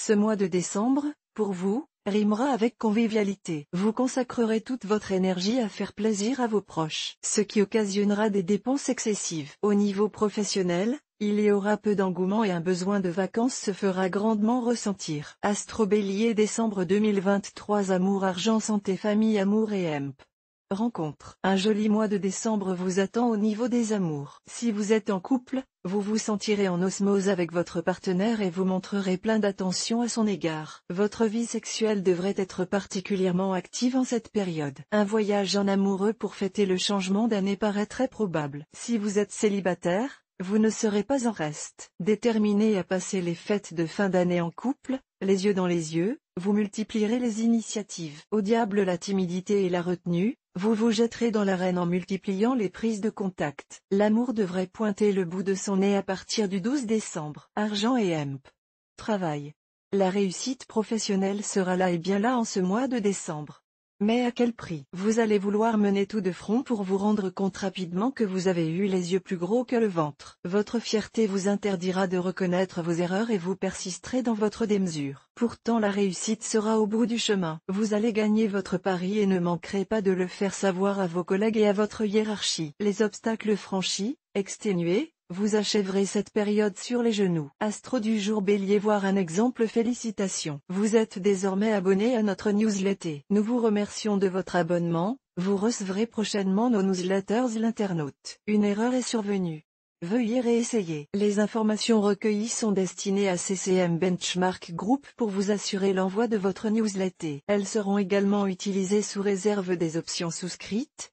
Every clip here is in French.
Ce mois de décembre, pour vous, rimera avec convivialité. Vous consacrerez toute votre énergie à faire plaisir à vos proches, ce qui occasionnera des dépenses excessives. Au niveau professionnel, il y aura peu d'engouement et un besoin de vacances se fera grandement ressentir. Astro Bélier décembre 2023 Amour argent santé famille amour et EMP Rencontre. Un joli mois de décembre vous attend au niveau des amours. Si vous êtes en couple, vous vous sentirez en osmose avec votre partenaire et vous montrerez plein d'attention à son égard. Votre vie sexuelle devrait être particulièrement active en cette période. Un voyage en amoureux pour fêter le changement d'année paraît très probable. Si vous êtes célibataire, vous ne serez pas en reste. Déterminé à passer les fêtes de fin d'année en couple, les yeux dans les yeux, vous multiplierez les initiatives. Au diable la timidité et la retenue, vous vous jetterez dans l'arène en multipliant les prises de contact. L'amour devrait pointer le bout de son nez à partir du 12 décembre. Argent et hemp. Travail. La réussite professionnelle sera là et bien là en ce mois de décembre. Mais à quel prix Vous allez vouloir mener tout de front pour vous rendre compte rapidement que vous avez eu les yeux plus gros que le ventre. Votre fierté vous interdira de reconnaître vos erreurs et vous persisterez dans votre démesure. Pourtant la réussite sera au bout du chemin. Vous allez gagner votre pari et ne manquerez pas de le faire savoir à vos collègues et à votre hiérarchie. Les obstacles franchis, exténués, vous achèverez cette période sur les genoux. Astro du jour bélier voir un exemple félicitations. Vous êtes désormais abonné à notre newsletter. Nous vous remercions de votre abonnement, vous recevrez prochainement nos newsletters l'internaute. Une erreur est survenue. Veuillez réessayer. Les informations recueillies sont destinées à CCM Benchmark Group pour vous assurer l'envoi de votre newsletter. Elles seront également utilisées sous réserve des options souscrites,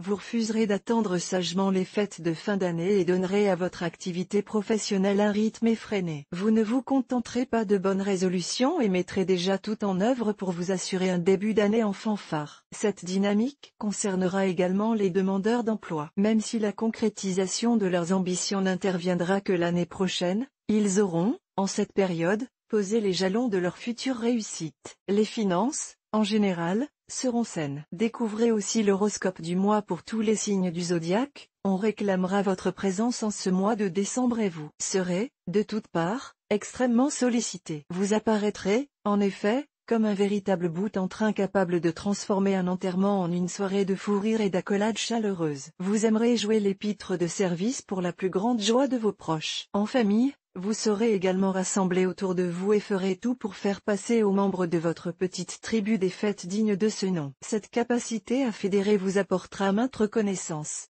vous refuserez d'attendre sagement les fêtes de fin d'année et donnerez à votre activité professionnelle un rythme effréné. Vous ne vous contenterez pas de bonnes résolutions et mettrez déjà tout en œuvre pour vous assurer un début d'année en fanfare. Cette dynamique concernera également les demandeurs d'emploi. Même si la concrétisation de leurs ambitions n'interviendra que l'année prochaine, ils auront, en cette période, posé les jalons de leur future réussite. Les finances, en général, seront saines. Découvrez aussi l'horoscope du mois pour tous les signes du zodiaque, on réclamera votre présence en ce mois de décembre et vous serez, de toutes parts, extrêmement sollicité. Vous apparaîtrez, en effet, comme un véritable bout en train capable de transformer un enterrement en une soirée de fou rire et d'accolade chaleureuse. Vous aimerez jouer l'épître de service pour la plus grande joie de vos proches. En famille, vous serez également rassemblés autour de vous et ferez tout pour faire passer aux membres de votre petite tribu des fêtes dignes de ce nom. Cette capacité à fédérer vous apportera maintes reconnaissances.